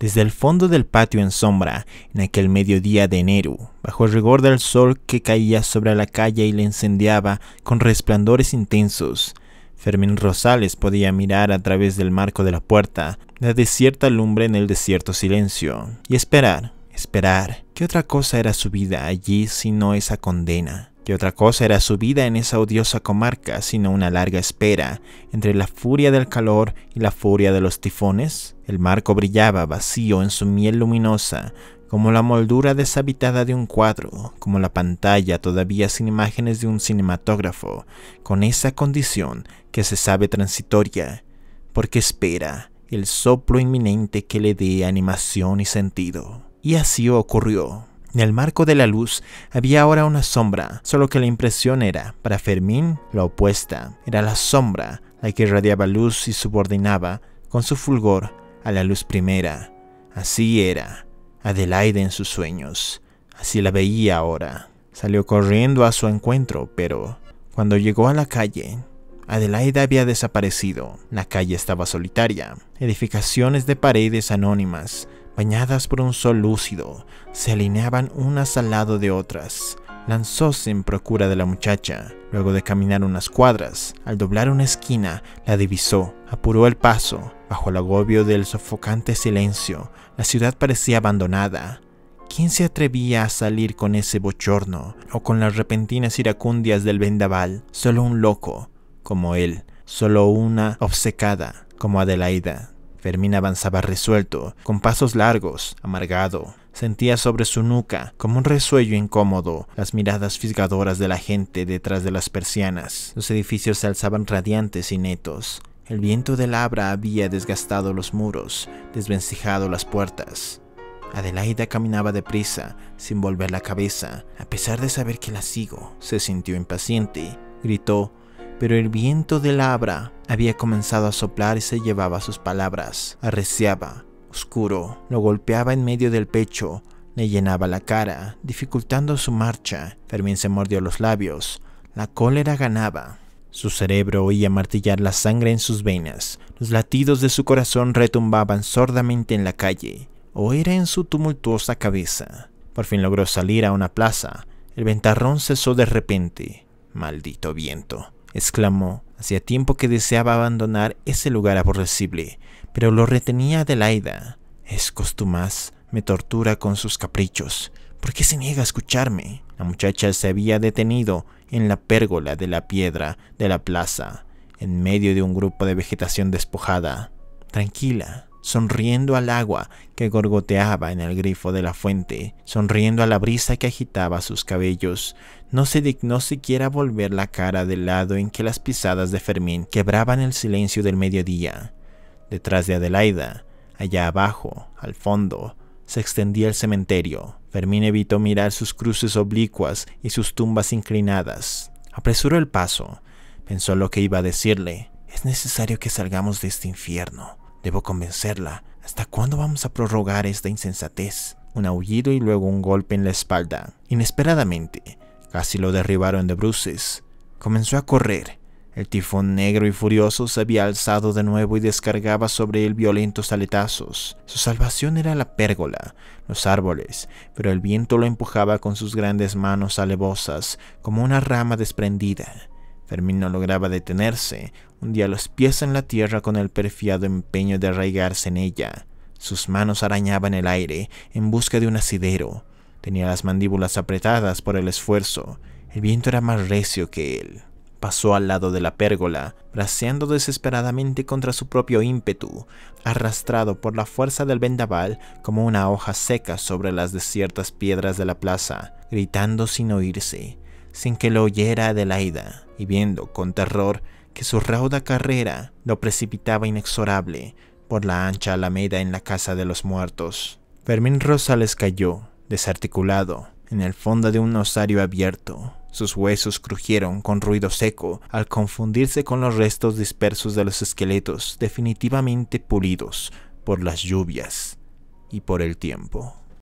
Desde el fondo del patio en sombra, en aquel mediodía de enero, bajo el rigor del sol que caía sobre la calle y le incendiaba con resplandores intensos, Fermín Rosales podía mirar a través del marco de la puerta, la desierta lumbre en el desierto silencio, y esperar, esperar. ¿Qué otra cosa era su vida allí sino esa condena? ¿Y otra cosa era su vida en esa odiosa comarca, sino una larga espera entre la furia del calor y la furia de los tifones. El marco brillaba vacío en su miel luminosa, como la moldura deshabitada de un cuadro, como la pantalla todavía sin imágenes de un cinematógrafo, con esa condición que se sabe transitoria, porque espera el soplo inminente que le dé animación y sentido. Y así ocurrió. En el marco de la luz había ahora una sombra, solo que la impresión era, para Fermín, la opuesta. Era la sombra la que irradiaba luz y subordinaba, con su fulgor, a la luz primera. Así era Adelaide en sus sueños. Así la veía ahora. Salió corriendo a su encuentro, pero cuando llegó a la calle, Adelaide había desaparecido. La calle estaba solitaria. Edificaciones de paredes anónimas, bañadas por un sol lúcido, se alineaban unas al lado de otras. Lanzóse en procura de la muchacha. Luego de caminar unas cuadras, al doblar una esquina, la divisó, apuró el paso. Bajo el agobio del sofocante silencio, la ciudad parecía abandonada. ¿Quién se atrevía a salir con ese bochorno o con las repentinas iracundias del vendaval? Solo un loco, como él, solo una obcecada, como Adelaida. Fermín avanzaba resuelto, con pasos largos, amargado. Sentía sobre su nuca, como un resuello incómodo, las miradas fisgadoras de la gente detrás de las persianas. Los edificios se alzaban radiantes y netos. El viento de labra había desgastado los muros, desvencijado las puertas. Adelaida caminaba deprisa, sin volver la cabeza, a pesar de saber que la sigo. Se sintió impaciente, gritó pero el viento de la abra había comenzado a soplar y se llevaba sus palabras. Arreciaba, oscuro, lo golpeaba en medio del pecho, le llenaba la cara, dificultando su marcha. Fermín se mordió los labios. La cólera ganaba. Su cerebro oía martillar la sangre en sus venas. Los latidos de su corazón retumbaban sordamente en la calle, o era en su tumultuosa cabeza. Por fin logró salir a una plaza. El ventarrón cesó de repente. Maldito viento exclamó. Hacía tiempo que deseaba abandonar ese lugar aborrecible, pero lo retenía Adelaida. Es costumaz, me tortura con sus caprichos. ¿Por qué se niega a escucharme? La muchacha se había detenido en la pérgola de la piedra de la plaza, en medio de un grupo de vegetación despojada. Tranquila, sonriendo al agua que gorgoteaba en el grifo de la fuente, sonriendo a la brisa que agitaba sus cabellos. No se dignó siquiera volver la cara del lado en que las pisadas de Fermín quebraban el silencio del mediodía. Detrás de Adelaida, allá abajo, al fondo, se extendía el cementerio. Fermín evitó mirar sus cruces oblicuas y sus tumbas inclinadas. Apresuró el paso. Pensó lo que iba a decirle. Es necesario que salgamos de este infierno. Debo convencerla. ¿Hasta cuándo vamos a prorrogar esta insensatez? Un aullido y luego un golpe en la espalda. Inesperadamente, casi lo derribaron de bruces. Comenzó a correr. El tifón negro y furioso se había alzado de nuevo y descargaba sobre él violentos aletazos. Su salvación era la pérgola, los árboles, pero el viento lo empujaba con sus grandes manos alevosas, como una rama desprendida. Fermín no lograba detenerse, hundía los pies en la tierra con el perfiado empeño de arraigarse en ella. Sus manos arañaban el aire en busca de un asidero. Tenía las mandíbulas apretadas por el esfuerzo. El viento era más recio que él. Pasó al lado de la pérgola, braceando desesperadamente contra su propio ímpetu, arrastrado por la fuerza del vendaval como una hoja seca sobre las desiertas piedras de la plaza, gritando sin oírse sin que lo oyera Adelaida, y viendo con terror que su rauda carrera lo precipitaba inexorable por la ancha alameda en la casa de los muertos. Fermín Rosales cayó, desarticulado, en el fondo de un osario abierto. Sus huesos crujieron con ruido seco al confundirse con los restos dispersos de los esqueletos definitivamente pulidos por las lluvias y por el tiempo.